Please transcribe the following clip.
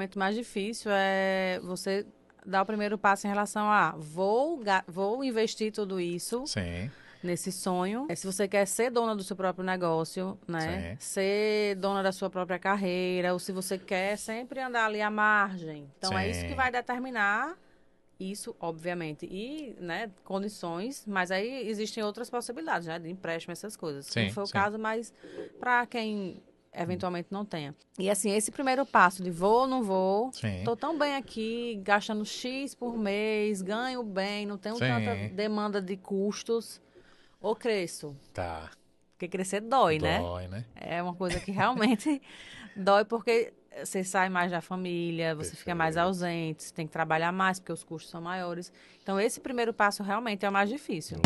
momento mais difícil é você dar o primeiro passo em relação a vou, vou investir tudo isso. Sim nesse sonho. É, se você quer ser dona do seu próprio negócio, né? Sim. Ser dona da sua própria carreira, ou se você quer sempre andar ali à margem. Então Sim. é isso que vai determinar isso, obviamente. E, né, condições, mas aí existem outras possibilidades, né? De empréstimo, essas coisas. Sim, que foi o caso, mas para quem eventualmente não tenha. E assim, esse primeiro passo de vou ou não vou, Sim. tô tão bem aqui, gastando X por mês, ganho bem, não tenho Sim. tanta demanda de custos, ou cresço. Tá. Porque crescer dói, dói né? Dói, né? É uma coisa que realmente dói, porque você sai mais da família, você Perfeito. fica mais ausente, você tem que trabalhar mais, porque os custos são maiores. Então, esse primeiro passo realmente é o mais difícil.